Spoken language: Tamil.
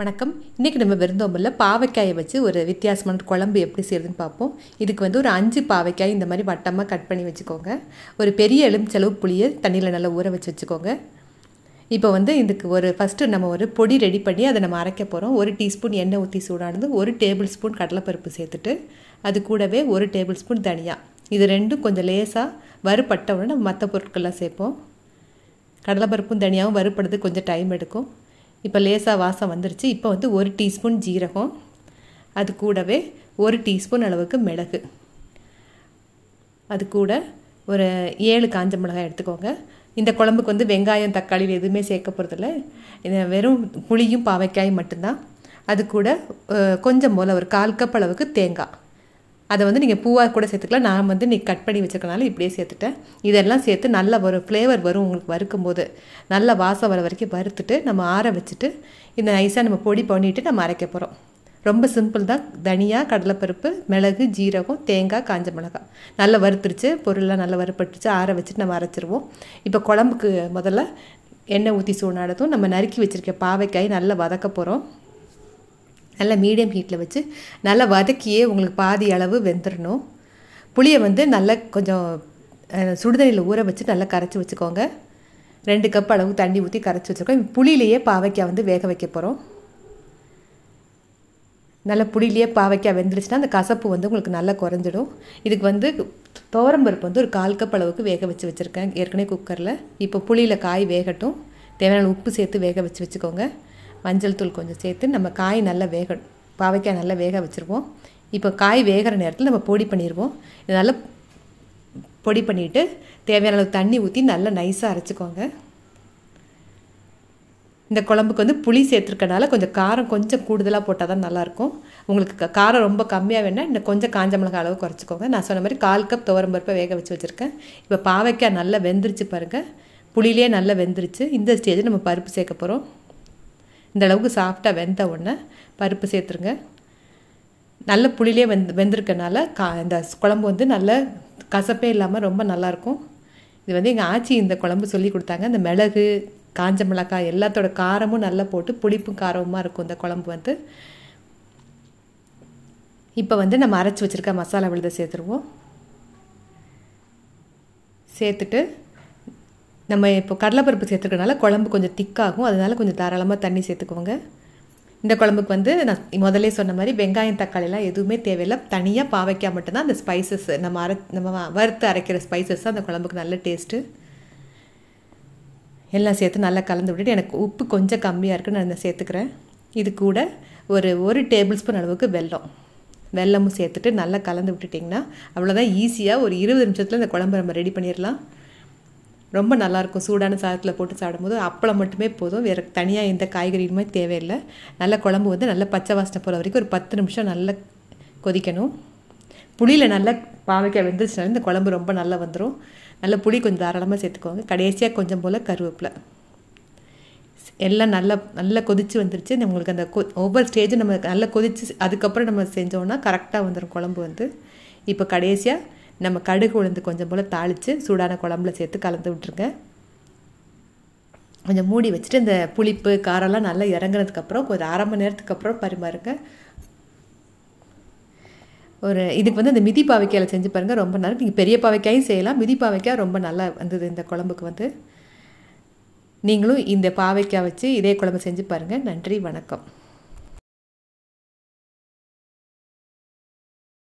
வணக்கம் இன்றைக்கி நம்ம விருந்தோம்பில் பாவைக்காயை வச்சு ஒரு வித்தியாசமான குழம்பு எப்படி செய்யறதுன்னு பார்ப்போம் இதுக்கு வந்து ஒரு அஞ்சு பாவைக்காய் இந்த மாதிரி வட்டமாக கட் பண்ணி வச்சுக்கோங்க ஒரு பெரிய எலுமிச்சளவு புளியை தண்ணியில் நல்லா ஊற வச்சு வச்சுக்கோங்க இப்போ வந்து இதுக்கு ஒரு ஃபஸ்ட்டு நம்ம ஒரு பொடி ரெடி பண்ணி அதை நம்ம அரைக்க போகிறோம் ஒரு டீஸ்பூன் எண்ணெய் ஊற்றி சூடானது ஒரு டேபிள் ஸ்பூன் கடலைப்பருப்பு சேர்த்துட்டு அது கூடவே ஒரு டேபிள் ஸ்பூன் தனியாக இது ரெண்டும் கொஞ்சம் லேசாக வறுபட்ட உடனே நம்ம மற்ற பொருட்கள்லாம் சேர்ப்போம் கடலைப்பருப்பும் தனியாகவும் வறுப்படுறது கொஞ்சம் டைம் எடுக்கும் இப்போ லேசாக வாசம் வந்துருச்சு இப்போ வந்து ஒரு டீஸ்பூன் ஜீரகம் அது கூடவே ஒரு டீஸ்பூன் அளவுக்கு மிளகு அது கூட ஒரு ஏழு காஞ்ச மிளகாய் எடுத்துக்கோங்க இந்த குழம்புக்கு வந்து வெங்காயம் தக்காளி எதுவுமே சேர்க்க போகிறதில்ல வெறும் புளியும் பாவைக்காயும் மட்டும்தான் அது கூட கொஞ்சம் போல் ஒரு கால் கப் அளவுக்கு தேங்காய் அதை வந்து நீங்கள் பூவாக கூட சேர்த்துக்கலாம் நான் வந்து நீ கட் பண்ணி வச்சுக்கனால இப்படியே சேர்த்துட்டேன் இதெல்லாம் சேர்த்து நல்லா வரும் ஃப்ளேவர் வரும் உங்களுக்கு வறுக்கும்போது நல்லா வாசம் வர வரைக்கும் வறுத்துட்டு நம்ம ஆற வச்சுட்டு இந்த ஐஸாக நம்ம பொடி பண்ணிவிட்டு நம்ம அரைக்க போகிறோம் ரொம்ப சிம்பிள் தான் தனியாக கடலைப்பருப்பு மிளகு ஜீரகம் தேங்காய் காஞ்ச மிளகாய் நல்லா வறுத்துருச்சு பொருள்லாம் நல்லா வறுப்பட்டுருச்சு ஆற வச்சுட்டு நம்ம அரைச்சிருவோம் இப்போ குழம்புக்கு முதல்ல எண்ணெய் ஊற்றி சூடானதும் நம்ம நறுக்கி வச்சுருக்க பாவைக்காய் நல்லா வதக்க போகிறோம் நல்லா மீடியம் ஹீட்டில் வச்சு நல்லா வதக்கியே உங்களுக்கு பாதி அளவு வெந்துடணும் புளியை வந்து நல்லா கொஞ்சம் சுடுதண்ணியில் ஊற வச்சு நல்லா கரைச்சி வச்சுக்கோங்க ரெண்டு கப் அளவு தண்ணி ஊற்றி கரைச்சி வச்சுருக்கோம் புளியிலேயே பாவைக்காய் வந்து வேக வைக்க போகிறோம் நல்லா புளியிலேயே பாவைக்காய் வெந்துருச்சுன்னா அந்த கசப்பு வந்து உங்களுக்கு நல்லா குறைஞ்சிடும் இதுக்கு வந்து துவரம்பருப்பு வந்து ஒரு கால் கப் அளவுக்கு வேக வச்சு வச்சுருக்கேன் ஏற்கனவே குக்கரில் இப்போ புளியில் காய் வேகட்டும் தேவையான உப்பு சேர்த்து வேக வச்சு வச்சுக்கோங்க மஞ்சள் தூள் கொஞ்சம் சேர்த்து நம்ம காய் நல்லா வேக பாவைக்காய் நல்லா வேக வச்சுருவோம் இப்போ காய் வேகிற நேரத்தில் நம்ம பொடி பண்ணிடுவோம் நல்லா பொடி பண்ணிவிட்டு தேவையான அளவு தண்ணி ஊற்றி நல்லா நைஸாக அரைச்சிக்கோங்க இந்த குழம்புக்கு வந்து புளி சேர்த்துருக்கனால கொஞ்சம் காரம் கொஞ்சம் கூடுதலாக போட்டால் தான் நல்லாயிருக்கும் உங்களுக்கு காரம் ரொம்ப கம்மியாக வேணால் இன்னும் கொஞ்சம் காஞ்ச மிளகாய் அளவு குறைச்சிக்கோங்க நான் சொன்ன மாதிரி கால் கப் துவரம் பருப்பை வேக வச்சு வச்சுருக்கேன் இப்போ பாவைக்காய் நல்லா வெந்துருச்சு பாருங்கள் புளியிலே நல்லா வெந்துருச்சு இந்த ஸ்டேஜில் நம்ம பருப்பு சேர்க்க போகிறோம் இந்த அளவுக்கு சாஃப்டாக வெந்த உடனே பருப்பு சேர்த்துருங்க நல்ல புளிலே வெந் வெந்திருக்கனால கா இந்த குழம்பு வந்து நல்ல கசப்பே இல்லாமல் ரொம்ப நல்லாயிருக்கும் இது வந்து எங்கள் ஆச்சி இந்த குழம்பு சொல்லி கொடுத்தாங்க இந்த மிளகு காஞ்ச மிளகாய் எல்லாத்தோட காரமும் நல்லா போட்டு புளிப்பும் காரமாக இருக்கும் இந்த குழம்பு வந்து இப்போ வந்து நம்ம அரைச்சி வச்சுருக்க மசாலா விழுத சேர்த்துருவோம் சேர்த்துட்டு நம்ம இப்போ கடலைப்பருப்பு சேர்த்துக்கிறனால குழம்பு கொஞ்சம் திக்காகும் அதனால் கொஞ்சம் தாராளமாக தண்ணி சேர்த்துக்கோங்க இந்த குழம்புக்கு வந்து நான் முதலே சொன்ன மாதிரி வெங்காயம் தக்காளிலாம் எதுவுமே தேவையில்லை தனியாக பாவைக்காய் மட்டும்தான் அந்த ஸ்பைசஸ் நம்ம அரை நம்ம வறுத்து அரைக்கிற ஸ்பைசஸ் அந்த குழம்புக்கு நல்ல டேஸ்ட்டு எல்லாம் சேர்த்து நல்லா கலந்து விட்டுட்டு எனக்கு உப்பு கொஞ்சம் கம்மியாக இருக்குன்னு நான் இதை சேர்த்துக்கிறேன் இது கூட ஒரு ஒரு டேபிள் ஸ்பூன் அளவுக்கு வெல்லம் வெல்லமும் சேர்த்துட்டு நல்லா கலந்து விட்டுட்டிங்கன்னா அவ்வளோதான் ஈஸியாக ஒரு இருபது நிமிஷத்தில் இந்த குழம்பு நம்ம ரெடி பண்ணிடலாம் ரொம்ப நல்லாயிருக்கும் சூடான சாதத்தில் போட்டு சாப்பிடும்போது அப்பளம் மட்டுமே போதும் வேறு தனியாக எந்த காய்கறியுமே தேவையில்லை நல்ல குழம்பு வந்து நல்ல பச்சை வாசனை போகிற வரைக்கும் ஒரு பத்து நிமிஷம் நல்லா கொதிக்கணும் புளியில் நல்லா பாவைக்காய் வெந்துருச்சுனாலே இந்த குழம்பு ரொம்ப நல்லா வந்துடும் நல்ல புளி கொஞ்சம் தாராளமாக சேர்த்துக்கோங்க கடைசியாக கொஞ்சம் போல் கருவேப்பிலை எல்லாம் நல்லா நல்லா கொதித்து வந்துருச்சு நம்மளுக்கு அந்த ஒவ்வொரு ஸ்டேஜும் நம்ம நல்லா கொதித்து அதுக்கப்புறம் நம்ம செஞ்சோன்னா கரெக்டாக வந்துடும் குழம்பு வந்து இப்போ கடைசியாக நம்ம கடுகு உளுந்து கொஞ்சம் போல் தாளித்து சூடான குழம்புல சேர்த்து கலந்து விட்டுருங்க கொஞ்சம் மூடி வச்சுட்டு இந்த புளிப்பு காரம்லாம் நல்லா இறங்கினதுக்கப்புறம் ஒரு அரை மணி நேரத்துக்கு அப்புறம் பரிமாறுங்க ஒரு இதுக்கு வந்து இந்த மிதி பாவைக்காயில் செஞ்சு பாருங்கள் ரொம்ப நல்லா நீங்கள் பெரிய பாவைக்காயும் செய்யலாம் மிதி பாவைக்காய் ரொம்ப நல்லா வந்தது இந்த குழம்புக்கு வந்து நீங்களும் இந்த பாவைக்காய் வச்சு இதே குழம்பு செஞ்சு பாருங்கள் நன்றி வணக்கம்